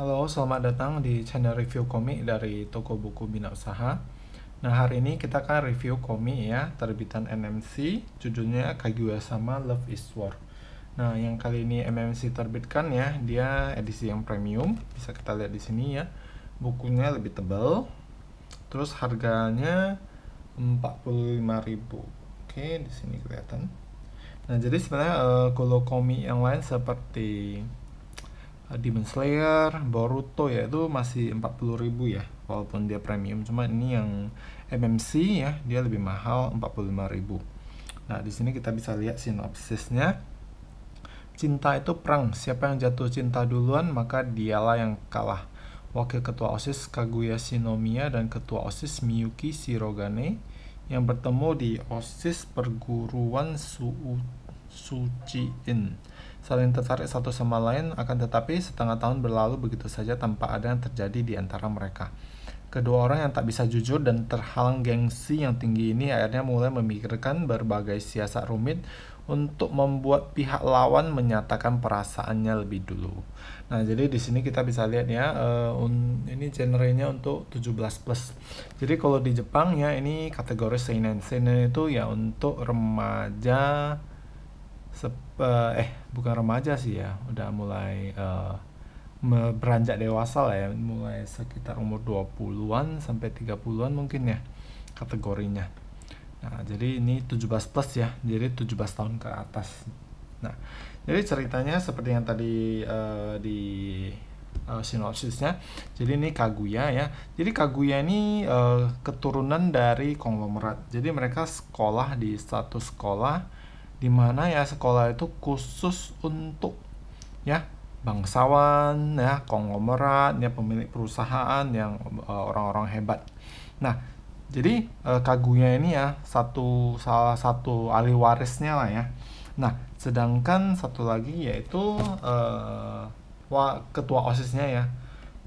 Halo, selamat datang di channel review komik dari Toko Buku Bina Usaha. Nah, hari ini kita akan review komik ya, terbitan NMC judulnya Kaguya sama Love is War. Nah, yang kali ini MMC terbitkan ya, dia edisi yang premium, bisa kita lihat di sini ya. Bukunya lebih tebal. Terus harganya 45.000. Oke, di sini kelihatan. Nah, jadi sebenarnya uh, kalau komik yang lain seperti Eh, Demon Slayer, Boruto ya itu masih 40.000 ya walaupun dia premium cuma ini yang MMC ya dia lebih mahal 45.000. nah di sini kita bisa lihat sinopsisnya cinta itu perang siapa yang jatuh cinta duluan maka dialah yang kalah wakil ketua OSIS Kaguya Shinomiya dan ketua OSIS Miyuki Shirogane yang bertemu di OSIS perguruan Su suci saling tertarik satu sama lain, akan tetapi setengah tahun berlalu begitu saja tanpa ada yang terjadi di antara mereka. Kedua orang yang tak bisa jujur dan terhalang gengsi yang tinggi ini akhirnya mulai memikirkan berbagai siasat rumit untuk membuat pihak lawan menyatakan perasaannya lebih dulu. Nah, jadi di sini kita bisa lihat ya, uh, un, ini genre untuk 17 plus. Jadi kalau di Jepang ya ini kategori seinen. Seinen itu ya untuk remaja sep, uh, eh bukan remaja sih ya udah mulai uh, beranjak dewasa lah ya mulai sekitar umur 20-an sampai 30-an mungkin ya kategorinya nah jadi ini 17 plus ya jadi 17 tahun ke atas nah jadi ceritanya seperti yang tadi uh, di uh, sinopsisnya jadi ini Kaguya ya jadi Kaguya ini uh, keturunan dari konglomerat jadi mereka sekolah di satu sekolah di mana ya sekolah itu khusus untuk ya bangsawan ya konglomerat ya pemilik perusahaan yang e, orang-orang uh, hebat nah jadi uh, kagunya ini ya satu salah satu ahli warisnya lah ya nah sedangkan satu lagi yaitu uh, ketua osisnya ya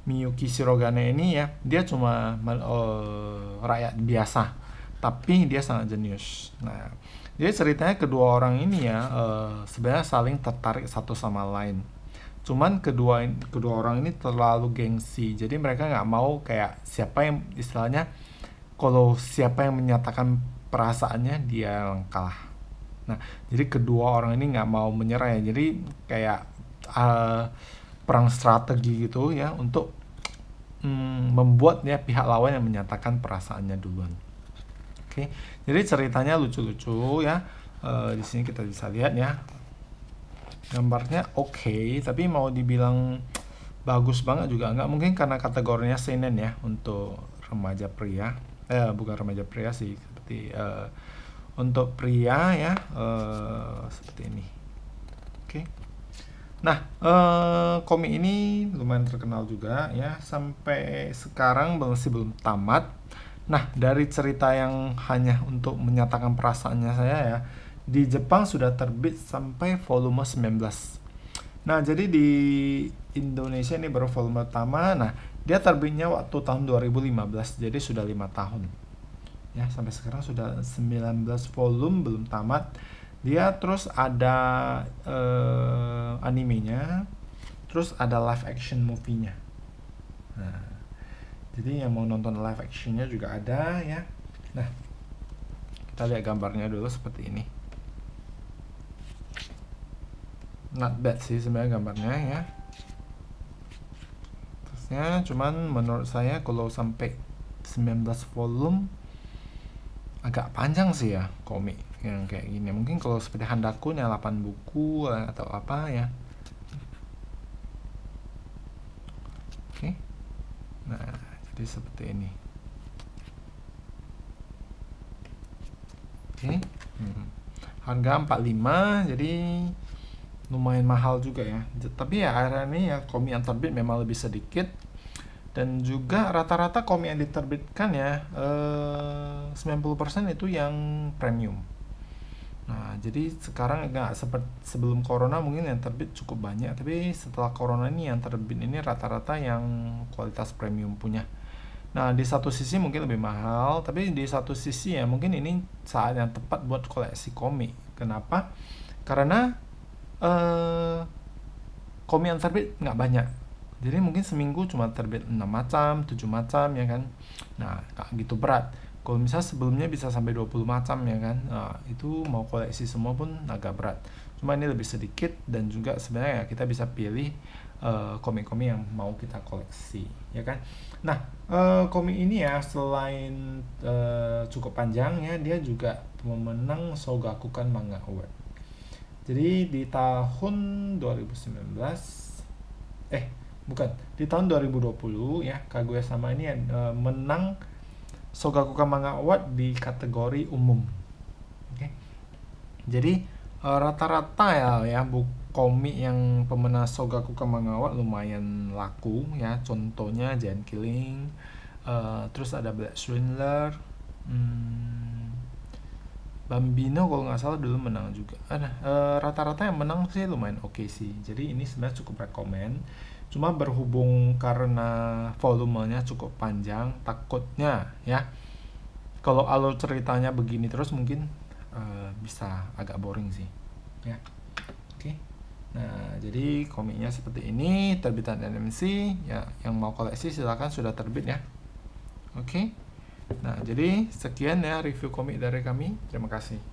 Miyuki Shirogane ini ya dia cuma uh, rakyat biasa tapi dia sangat jenius nah jadi ceritanya kedua orang ini ya uh, sebenarnya saling tertarik satu sama lain. Cuman kedua kedua orang ini terlalu gengsi. Jadi mereka nggak mau kayak siapa yang istilahnya kalau siapa yang menyatakan perasaannya dia yang kalah. Nah, jadi kedua orang ini nggak mau menyerah ya. Jadi kayak uh, perang strategi gitu ya untuk mm, membuatnya pihak lawan yang menyatakan perasaannya duluan. Oke, jadi ceritanya lucu-lucu ya. E, di sini kita bisa lihat ya, gambarnya oke, okay, tapi mau dibilang bagus banget juga enggak mungkin karena kategorinya seinen ya untuk remaja pria, eh bukan remaja pria sih, seperti e, untuk pria ya e, seperti ini. Oke. Okay. Nah, eh, komik ini lumayan terkenal juga ya. Sampai sekarang masih belum tamat Nah, dari cerita yang hanya untuk menyatakan perasaannya saya ya, di Jepang sudah terbit sampai volume 19. Nah, jadi di Indonesia ini baru volume pertama. Nah, dia terbitnya waktu tahun 2015, jadi sudah lima tahun. Ya, sampai sekarang sudah 19 volume belum tamat. Dia terus ada eh, animenya, terus ada live action movie-nya. Nah, jadi yang mau nonton live actionnya juga ada ya nah kita lihat gambarnya dulu seperti ini not bad sih sebenarnya gambarnya ya terusnya cuman menurut saya kalau sampai 19 volume agak panjang sih ya komik yang kayak gini mungkin kalau seperti handakunya 8 buku atau apa ya oke okay. nah jadi seperti ini oke okay. Hmm. hmm. harga 45 jadi lumayan mahal juga ya tapi ya akhirnya ini ya komi yang terbit memang lebih sedikit dan juga rata-rata komi yang diterbitkan ya eh, 90% itu yang premium nah jadi sekarang nggak seperti sebelum corona mungkin yang terbit cukup banyak tapi setelah corona ini yang terbit ini rata-rata yang kualitas premium punya Nah, di satu sisi mungkin lebih mahal, tapi di satu sisi ya mungkin ini saat yang tepat buat koleksi komik. Kenapa? Karena eh, komik yang terbit nggak banyak. Jadi mungkin seminggu cuma terbit 6 macam, 7 macam ya kan. Nah, nggak gitu berat. Kalau misalnya sebelumnya bisa sampai 20 macam ya kan. Nah, itu mau koleksi semua pun agak berat cuma ini lebih sedikit dan juga sebenarnya ya, kita bisa pilih eh, komik-komik uh, yang mau kita koleksi ya kan nah uh, komik ini ya selain uh, cukup ya dia juga memenang sogaku Sogakukan Manga Award jadi di tahun 2019 eh bukan di tahun 2020 ya Kaguya sama ini uh, menang Sogakukan Manga Award di kategori umum oke okay? jadi Eh, rata-rata ya ya bu komik yang pemenang Sogaku Kamangawa lumayan laku ya contohnya Giant Killing uh, terus ada Black Swindler hmm, Bambino kalau nggak salah dulu menang juga rata uh, eh, nah, rata-rata yang menang sih lumayan oke okay sih jadi ini sebenarnya cukup rekomend cuma berhubung karena volumenya cukup panjang takutnya ya kalau alur ceritanya begini terus mungkin Eh, bisa agak boring sih ya oke okay. nah jadi komiknya seperti ini terbitan NMC ya yang mau koleksi silahkan sudah terbit ya oke okay. nah jadi sekian ya review komik dari kami terima kasih